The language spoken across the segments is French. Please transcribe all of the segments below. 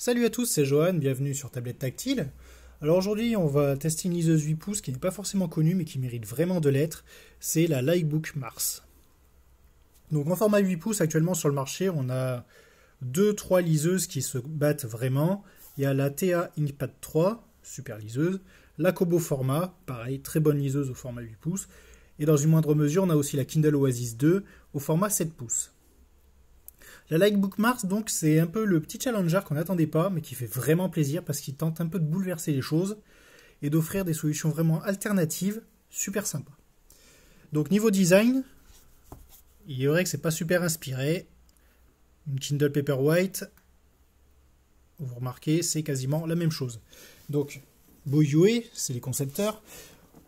Salut à tous, c'est Johan, bienvenue sur Tablette Tactile. Alors aujourd'hui, on va tester une liseuse 8 pouces qui n'est pas forcément connue mais qui mérite vraiment de l'être, c'est la Lightbook Mars. Donc en format 8 pouces, actuellement sur le marché, on a 2-3 liseuses qui se battent vraiment. Il y a la TA Inkpad 3, super liseuse, la Kobo Format, pareil, très bonne liseuse au format 8 pouces, et dans une moindre mesure, on a aussi la Kindle Oasis 2 au format 7 pouces. La Like Bookmarks, Mars, donc, c'est un peu le petit challenger qu'on n'attendait pas, mais qui fait vraiment plaisir parce qu'il tente un peu de bouleverser les choses et d'offrir des solutions vraiment alternatives, super sympa. Donc, niveau design, il est vrai que c'est pas super inspiré. Une Kindle Paperwhite, vous remarquez, c'est quasiment la même chose. Donc, Boyue, c'est les concepteurs,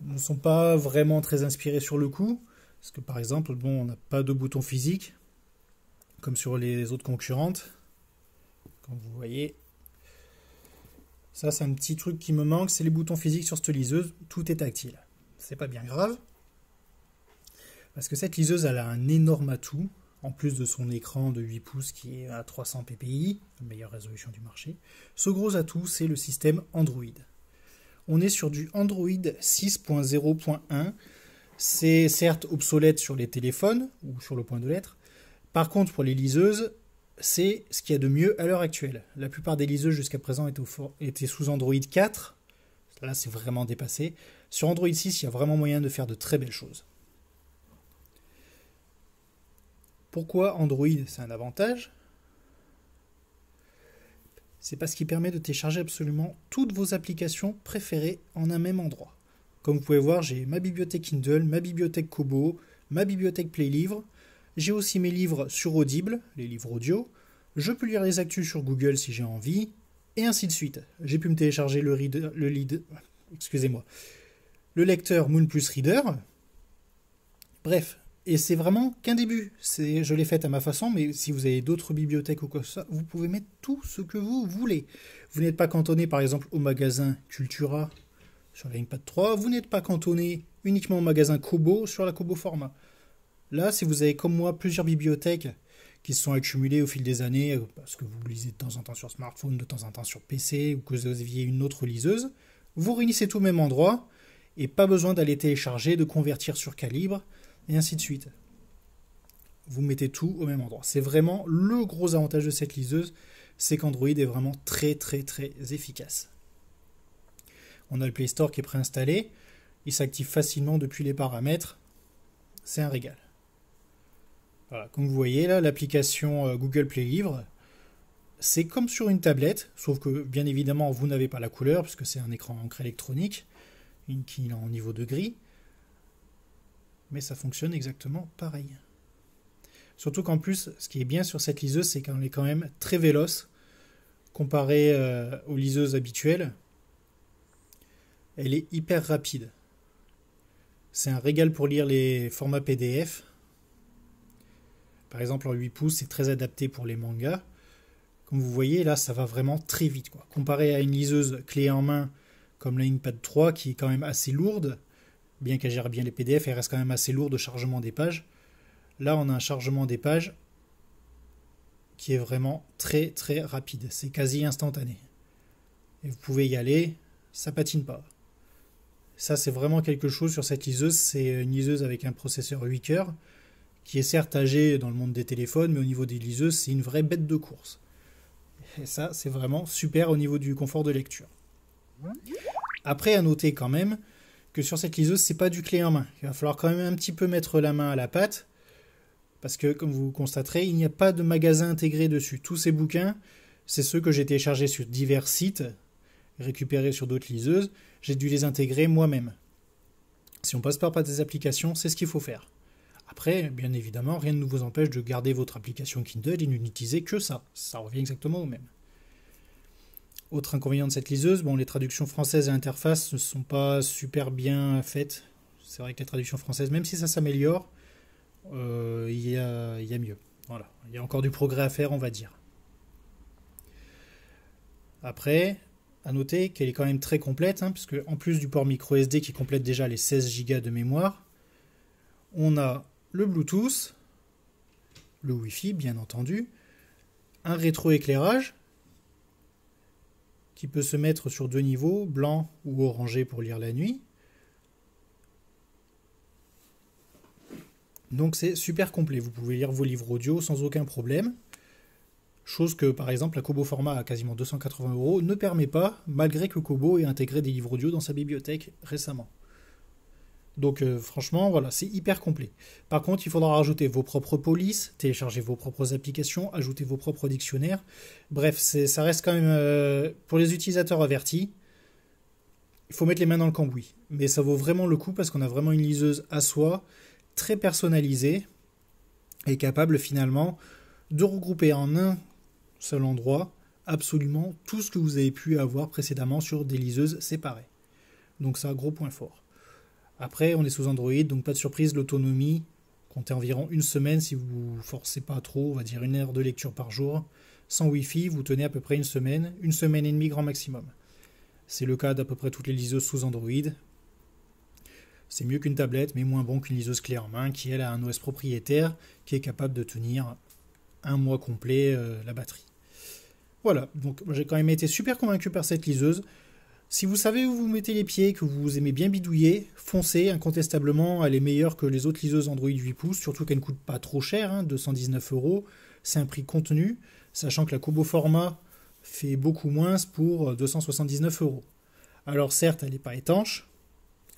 ne sont pas vraiment très inspirés sur le coup, parce que par exemple, bon, on n'a pas de bouton physique, comme sur les autres concurrentes. Comme vous voyez. Ça, c'est un petit truc qui me manque, c'est les boutons physiques sur cette liseuse. Tout est tactile. C'est pas bien grave. Parce que cette liseuse, elle a un énorme atout. En plus de son écran de 8 pouces qui est à 300 ppi, la meilleure résolution du marché. Ce gros atout, c'est le système Android. On est sur du Android 6.0.1. C'est certes obsolète sur les téléphones ou sur le point de lettre, par contre, pour les liseuses, c'est ce qu'il y a de mieux à l'heure actuelle. La plupart des liseuses jusqu'à présent étaient, sous Android 4. Là, c'est vraiment dépassé. Sur Android 6, il y a vraiment moyen de faire de très belles choses. Pourquoi Android, c'est un avantage C'est parce qu'il permet de télécharger absolument toutes vos applications préférées en un même endroit. Comme vous pouvez voir, j'ai ma bibliothèque Kindle, ma bibliothèque Kobo, ma bibliothèque Playlivre. J'ai aussi mes livres sur Audible, les livres audio. Je peux lire les actus sur Google si j'ai envie, et ainsi de suite. J'ai pu me télécharger le, reader, le excusez-moi, le lecteur Moon Plus Reader. Bref, et c'est vraiment qu'un début. C'est, je l'ai fait à ma façon, mais si vous avez d'autres bibliothèques ou quoi que ça, vous pouvez mettre tout ce que vous voulez. Vous n'êtes pas cantonné, par exemple, au magasin Cultura sur la 3. Vous n'êtes pas cantonné uniquement au magasin Kobo sur la Kobo Format. Là, si vous avez comme moi plusieurs bibliothèques qui se sont accumulées au fil des années, euh, parce que vous lisez de temps en temps sur smartphone, de temps en temps sur PC, ou que vous aviez une autre liseuse, vous réunissez tout au même endroit, et pas besoin d'aller télécharger, de convertir sur calibre, et ainsi de suite. Vous mettez tout au même endroit. C'est vraiment le gros avantage de cette liseuse, c'est qu'Android est vraiment très très très efficace. On a le Play Store qui est préinstallé, il s'active facilement depuis les paramètres, c'est un régal comme vous voyez là, l'application euh, Google Play Livre, c'est comme sur une tablette, sauf que bien évidemment vous n'avez pas la couleur puisque c'est un écran encre électronique, une qui est en niveau de gris, mais ça fonctionne exactement pareil. Surtout qu'en plus, ce qui est bien sur cette liseuse, c'est qu'elle est quand même très véloce comparée euh, aux liseuses habituelles. Elle est hyper rapide. C'est un régal pour lire les formats PDF par exemple, en 8 pouces, c'est très adapté pour les mangas. Comme vous voyez, là, ça va vraiment très vite. Comparé à une liseuse clé en main comme la 3, qui est quand même assez lourde, bien qu'elle gère bien les PDF, elle reste quand même assez lourde au chargement des pages. Là, on a un chargement des pages qui est vraiment très très rapide. C'est quasi instantané. Et vous pouvez y aller, ça patine pas. Ça, c'est vraiment quelque chose sur cette liseuse. C'est une liseuse avec un processeur 8 coeurs qui est certes âgé dans le monde des téléphones, mais au niveau des liseuses, c'est une vraie bête de course. Et ça, c'est vraiment super au niveau du confort de lecture. Après, à noter quand même que sur cette liseuse, c'est pas du clé en main. Il va falloir quand même un petit peu mettre la main à la pâte, parce que, comme vous constaterez, il n'y a pas de magasin intégré dessus. Tous ces bouquins, c'est ceux que j'ai téléchargés sur divers sites, récupérés sur d'autres liseuses. J'ai dû les intégrer moi-même. Si on passe par des applications, c'est ce qu'il faut faire. Après, bien évidemment, rien ne vous empêche de garder votre application Kindle et n'utiliser que ça. Ça revient exactement au même. Autre inconvénient de cette liseuse, bon, les traductions françaises et interfaces ne sont pas super bien faites. C'est vrai que les traductions françaises, même si ça s'améliore, euh, il y, a, mieux. Voilà, il y a encore du progrès à faire, on va dire. Après, à noter qu'elle est quand même très complète, hein, puisque en plus du port micro SD qui complète déjà les 16 Go de mémoire, on a le Bluetooth, le Wi-Fi bien entendu, un rétroéclairage qui peut se mettre sur deux niveaux, blanc ou orangé pour lire la nuit. Donc c'est super complet, vous pouvez lire vos livres audio sans aucun problème. Chose que par exemple la Kobo format à quasiment 280 euros ne permet pas, malgré que Kobo ait intégré des livres audio dans sa bibliothèque récemment. Donc euh, franchement, voilà, c'est hyper complet. Par contre, il faudra rajouter vos propres polices, télécharger vos propres applications, ajouter vos propres dictionnaires. Bref, ça reste quand même euh, pour les utilisateurs avertis. Il faut mettre les mains dans le cambouis, mais ça vaut vraiment le coup parce qu'on a vraiment une liseuse à soi, très personnalisée et capable finalement de regrouper en un seul endroit absolument tout ce que vous avez pu avoir précédemment sur des liseuses séparées. Donc ça, gros point fort. Après, on est sous Android, donc pas de surprise, l'autonomie, comptez environ une semaine si vous ne forcez pas trop, on va dire une heure de lecture par jour. Sans Wi-Fi, vous tenez à peu près une semaine, une semaine et demie grand maximum. C'est le cas d'à peu près toutes les liseuses sous Android. C'est mieux qu'une tablette, mais moins bon qu'une liseuse clé en main qui, elle, a un OS propriétaire qui est capable de tenir un mois complet euh, la batterie. Voilà, donc j'ai quand même été super convaincu par cette liseuse. Si vous savez où vous mettez les pieds, que vous aimez bien bidouiller, foncez, incontestablement, elle est meilleure que les autres liseuses Android 8 pouces, surtout qu'elle ne coûte pas trop cher, 219 hein, euros, c'est un prix contenu, sachant que la Kobo Format fait beaucoup moins pour 279 euros. Alors certes, elle n'est pas étanche,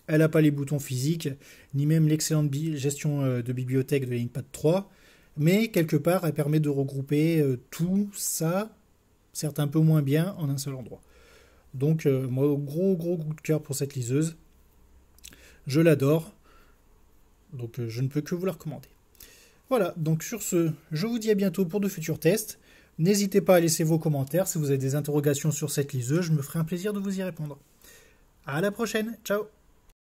elle n'a pas les boutons physiques, ni même l'excellente gestion euh, de bibliothèque de Linkpad 3, mais quelque part, elle permet de regrouper euh, tout ça, certes un peu moins bien, en un seul endroit. Donc euh, moi, gros gros coup de cœur pour cette liseuse. Je l'adore. Donc euh, je ne peux que vous la recommander. Voilà, donc sur ce, je vous dis à bientôt pour de futurs tests. N'hésitez pas à laisser vos commentaires. Si vous avez des interrogations sur cette liseuse, je me ferai un plaisir de vous y répondre. À la prochaine, ciao